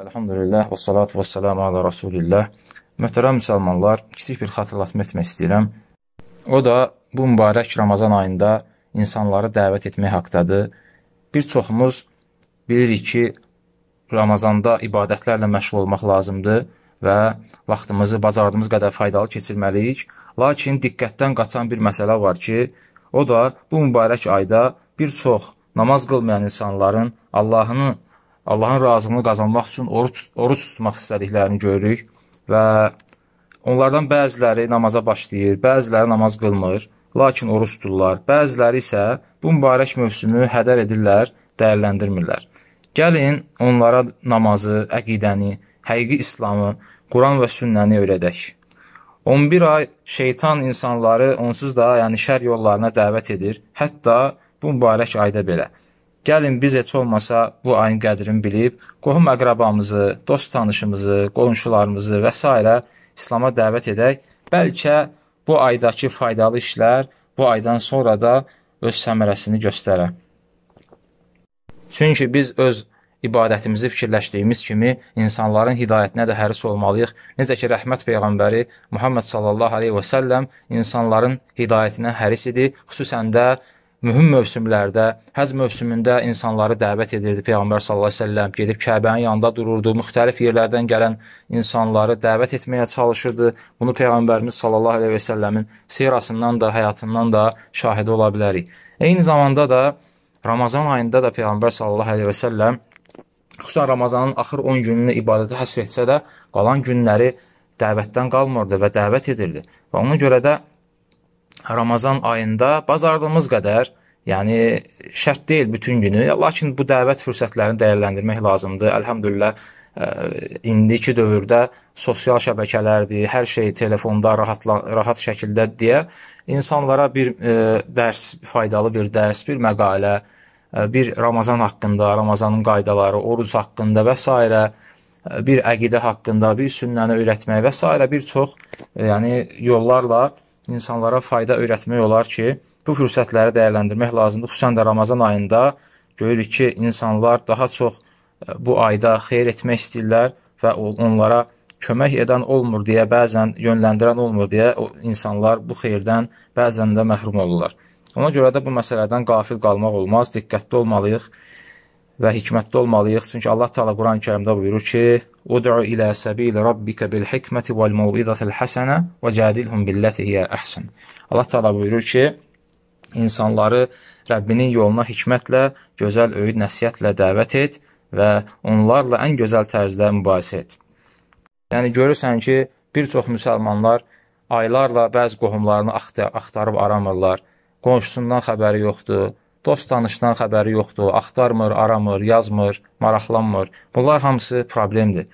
Elhamdülillah və salatu və selamu alə Rasulillah. Möhtərəm müsəlmanlar, kiçik bir xatırlatma etmək istəyirəm. O da bu mübarək Ramazan ayında insanları dəvət etmək haqqdadır. Bir çoxumuz bilirik ki, Ramazanda ibadətlərlə məşğul olmaq lazımdır və vaxtımızı bacardığımız qədər faydalı keçirməliyik. Lakin diqqətdən qaçan bir məsələ var ki, o da bu mübarək ayda bir çox namaz qılmayan insanların Allahını Allahın razılığını qazanmaq üçün oruç, oruç tutmaq istədiklərini görürük və onlardan bəziləri namaza başlayır, bəziləri namaz qılmır, lakin oruç tuturlar. Bəziləri isə bu mübarək mövsümü hədər edirlər, dəyərləndirmirlər. Gəlin onlara namazı, əqidəni, həqiqi İslamı, Quran və sünnəni öyrədək. 11 ay şeytan insanları onsuz da, yəni şər yollarına dəvət edir, hətta bu mübarək ayda belə. Gəlin biz heç olmasa bu ayın qədrini bilib, qohum əqrəbamızı, dost tanışımızı, qonşularımızı və s. İslama dəvət edək. Bəlkə bu aydakı faydalı işlər bu aydan sonra da öz səmərəsini göstərə. Çünki biz öz ibadətimizi fikirləşdiyimiz kimi insanların hidayətinə də həris olmalıyıq. Necə ki rəhmət peyğəmbəri Muhammed sallallahu alayhi və sallam insanların hidayətinə həris idi, xüsusən də mühüm mövsümlərdə, həz mövsümündə insanları dəvət edirdi Peyğəmbər sallallahu əleyhi və səlləm, gedib Kəbənin yanında dururdu, müxtəlif yerlərdən gələn insanları dəvət etməyə çalışırdı. Bunu Peyğəmbərimiz sallallahu əleyhi və səlləmin sirasından da, həyatından da şahidi ola bilərik. Eyni zamanda da Ramazan ayında da Peyğəmbər sallallahu əleyhi və səlləm xüsusən Ramazanın axır 10 gününü ibadətə həsr etsə də, qalan günləri dəvətdən qalmırdı və dəvət edirdi. Və ona görə də Ramazan ayında bazardığımız qədər, yəni şərt deyil bütün günü, lakin bu dəvət fürsətlərini dəyərləndirmək lazımdır. Əlhamdülillah ə, e, indiki dövrdə sosial şəbəkələrdir, hər şey telefonda rahat rahat şəkildə deyə insanlara bir ə, e, dərs, faydalı bir dərs, bir məqalə, ə, e, bir Ramazan haqqında, Ramazanın qaydaları, oruc haqqında və s. bir əqidə haqqında, bir sünnəni öyrətmək və s. bir çox yəni yollarla insanlara fayda öyrətmək olar ki, bu fürsətləri dəyərləndirmək lazımdır. Xüsusən də Ramazan ayında görürük ki, insanlar daha çox e, bu ayda xeyir etmək istəyirlər və onlara kömək edən olmur deyə, bəzən yönləndirən olmur deyə insanlar bu xeyirdən bəzən də məhrum olurlar. Ona görə də bu məsələdən qafil qalmaq olmaz, diqqətli olmalıyıq və hikmətli olmalıyıq. Çünki Allah Teala Quran-Kərimdə buyurur ki: "Ud'u ilə səbil rabbika bil hikmeti vel mau'izatil hasana və cadilhum billati hiya ahsan." Allah Teala buyurur ki: insanları Rəbbinin yoluna hikmətlə, gözəl öyüd nəsihətlə dəvət et və onlarla ən gözəl tərzdə mübahisə et. Yəni görürsən ki, bir çox müsəlmanlar aylarla bəzi qohumlarını axtarıb aramırlar. Qonşusundan xəbəri yoxdur, dost tanışdan xəbəri yoxdur, axtarmır, aramır, yazmır, maraqlanmır. Bunlar hamısı problemdir.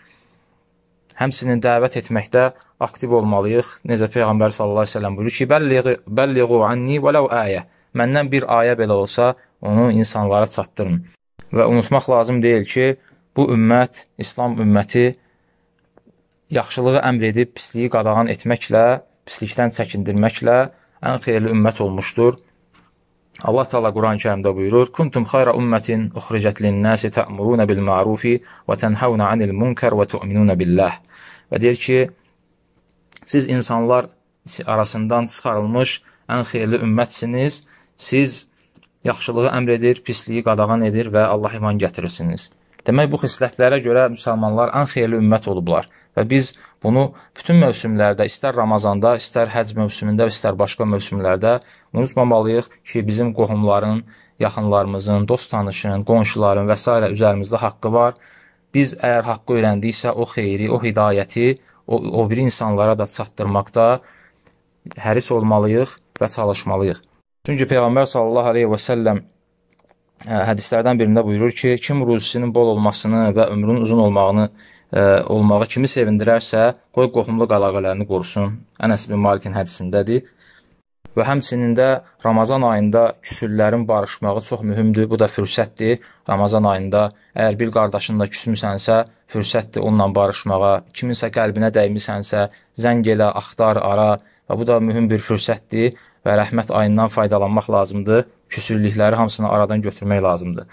Həmsinin dəvət etməkdə aktiv olmalıyıq. Necə Peyğəmbər sallallahu əleyhi və səlləm buyurur ki, "Bəlliğu bəlliğu anni vəlau ayə." Məndən bir ayə belə olsa, onu insanlara çatdırın. Və unutmaq lazım deyil ki, bu ümmət, İslam ümməti yaxşılığı əmr edib pisliyi qadağan etməklə, pislikdən çəkindirməklə ən xeyirli ümmət olmuşdur Allah Taala Quran-Kərimdə buyurur: "Kuntum xayra ummatin ukhrijat lin-nasi ta'muruna bil-ma'rufi və tenhauna anil-munkar və tu'minuna billah." Və deyir ki, siz insanlar arasından çıxarılmış ən xeyirli ümmətsiniz. Siz yaxşılığı əmr edir, pisliyi qadağan edir və Allah iman gətirirsiniz. Demək, bu xislətlərə görə müsəlmanlar ən xeyirli ümmət olublar və biz bunu bütün mövsümlərdə, istər Ramazanda, istər həc mövsümündə, istər başqa mövsümlərdə unutmamalıyıq ki, bizim qohumların, yaxınlarımızın, dost tanışın, qonşuların və s. üzərimizdə haqqı var. Biz əgər haqqı öyrəndiksə, o xeyri, o hidayəti o, o biri insanlara da çatdırmaqda həris olmalıyıq və çalışmalıyıq. Çünki Peyğəmbər sallallahu aleyhi və səlləm hədislərdən birində buyurur ki, kim ruzisinin bol olmasını və ömrünün uzun olmağını ə, olmağı kimi sevindirərsə, qoy qohumlu əlaqələrini qorusun. Ənəs bin Malikin hədisindədir. Və həmçinin də Ramazan ayında küsürlərin barışmağı çox mühümdür. Bu da fürsətdir. Ramazan ayında əgər bir qardaşınla küsmüsənsə, fürsətdir onunla barışmağa. Kiminsə qəlbinə dəymisənsə, zəng elə, axtar, ara və bu da mühüm bir fürsətdir və rəhmət ayından faydalanmaq lazımdır küsürlükləri hamısını aradan götürmək lazımdır.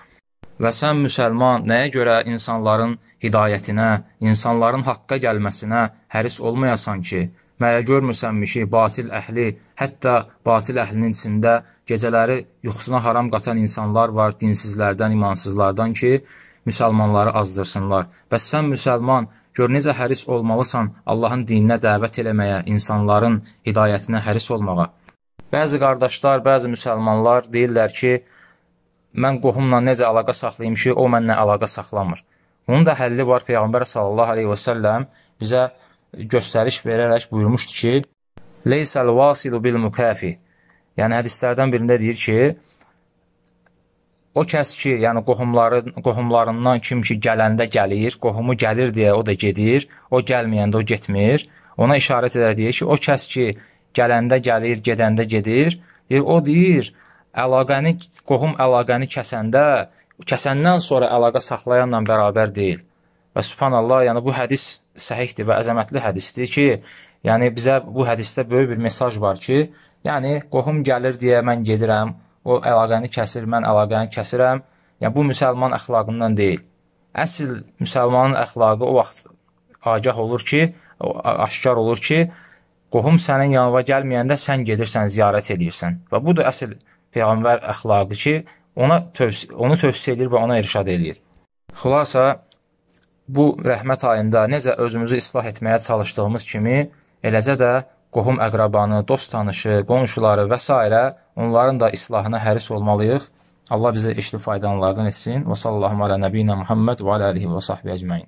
Və sən müsəlman nəyə görə insanların hidayətinə, insanların haqqa gəlməsinə həris olmayasan ki, məyə görmürsənmi ki, batil əhli, hətta batil əhlinin içində gecələri yuxusuna haram qatan insanlar var, dinsizlərdən, imansızlardan ki, müsəlmanları azdırsınlar. Bəs sən müsəlman Gör necə həris olmalısan Allahın dininə dəvət eləməyə, insanların hidayətinə həris olmağa. Bəzi qardaşlar, bəzi müsəlmanlar deyirlər ki, mən qohumla necə əlaqə saxlayım ki, o mənlə əlaqə saxlamır. Bunun da həlli var. Peyğəmbər sallallahu əleyhi və səlləm bizə göstəriş verərək buyurmuşdu ki: "Leysal vasilu bil mukafi." Yəni hədislərdən birində deyir ki, o kəs ki, yəni qohumları qohumlarından kim ki gələndə gəlir, qohumu gəlir deyə o da gedir, o gəlməyəndə o getmir. Ona işarət edir deyir ki, o kəs ki gələndə gəlir, gedəndə gedir. Deyir, o deyir, əlaqəni, qohum əlaqəni kəsəndə, kəsəndən sonra əlaqə saxlayanla bərabər deyil. Və subhanallah, yəni bu hədis səhihdir və əzəmətli hədisdir ki, yəni bizə bu hədisdə böyük bir mesaj var ki, yəni qohum gəlir deyə mən gedirəm, o əlaqəni kəsir, mən əlaqəni kəsirəm. Yəni bu müsəlman əxlaqından deyil. Əsl müsəlmanın əxlaqı o vaxt agah olur ki, aşkar olur ki, Qohum sənin yanına gəlməyəndə sən gedirsən, ziyarət edirsən. Və bu da əsl peyğəmbər əxlaqı ki, ona tövs onu tövsiyə edir və ona irşad edir. Xülasə bu rəhmət ayında necə özümüzü islah etməyə çalışdığımız kimi, eləcə də qohum əqrabanı, dost tanışı, qonşuları və s. onların da islahına həris olmalıyıq. Allah bizə işli faydalanlardan etsin. Və sallallahu alə nəbiyinə Muhammed və alə alihi və sahbihi əcməin.